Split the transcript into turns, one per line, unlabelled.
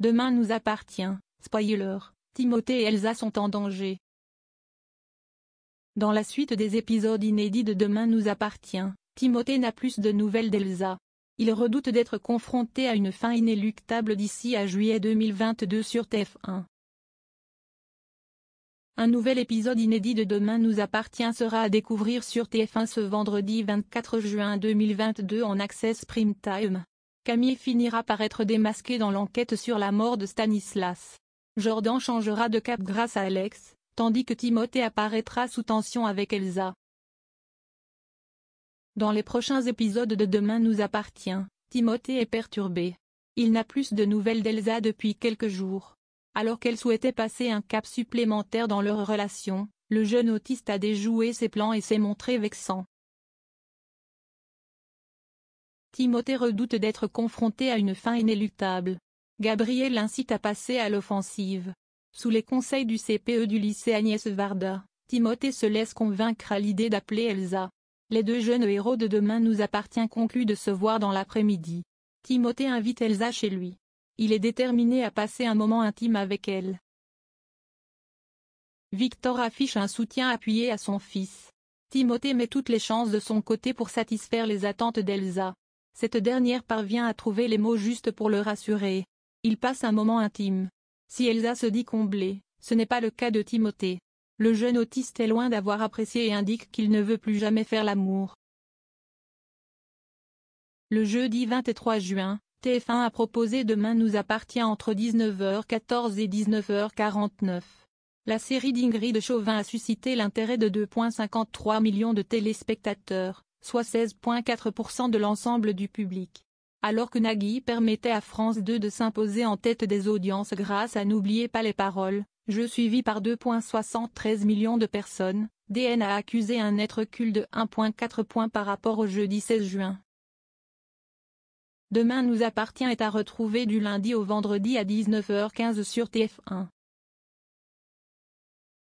Demain nous appartient, spoiler, Timothée et Elsa sont en danger. Dans la suite des épisodes inédits de Demain nous appartient, Timothée n'a plus de nouvelles d'Elsa. Il redoute d'être confronté à une fin inéluctable d'ici à juillet 2022 sur TF1. Un nouvel épisode inédit de Demain nous appartient sera à découvrir sur TF1 ce vendredi 24 juin 2022 en Access Prime Time. Camille finira par être démasqué dans l'enquête sur la mort de Stanislas. Jordan changera de cap grâce à Alex, tandis que Timothée apparaîtra sous tension avec Elsa. Dans les prochains épisodes de Demain nous appartient, Timothée est perturbé. Il n'a plus de nouvelles d'Elsa depuis quelques jours. Alors qu'elle souhaitait passer un cap supplémentaire dans leur relation, le jeune autiste a déjoué ses plans et s'est montré vexant. Timothée redoute d'être confronté à une fin inéluctable. Gabriel l'incite à passer à l'offensive. Sous les conseils du CPE du lycée Agnès Varda, Timothée se laisse convaincre à l'idée d'appeler Elsa. Les deux jeunes héros de demain nous appartient conclut de se voir dans l'après-midi. Timothée invite Elsa chez lui. Il est déterminé à passer un moment intime avec elle. Victor affiche un soutien appuyé à son fils. Timothée met toutes les chances de son côté pour satisfaire les attentes d'Elsa. Cette dernière parvient à trouver les mots justes pour le rassurer. Il passe un moment intime. Si Elsa se dit comblée, ce n'est pas le cas de Timothée. Le jeune autiste est loin d'avoir apprécié et indique qu'il ne veut plus jamais faire l'amour. Le jeudi 23 juin, TF1 a proposé Demain nous appartient entre 19h14 et 19h49. La série d'Ingrid Chauvin a suscité l'intérêt de 2,53 millions de téléspectateurs soit 16,4% de l'ensemble du public. Alors que Nagui permettait à France 2 de s'imposer en tête des audiences grâce à N'oubliez pas les paroles, je suivi par 2,73 millions de personnes, DN a accusé un net recul de 1,4 points par rapport au jeudi 16 juin. Demain nous appartient est à retrouver du lundi au vendredi à 19h15 sur TF1.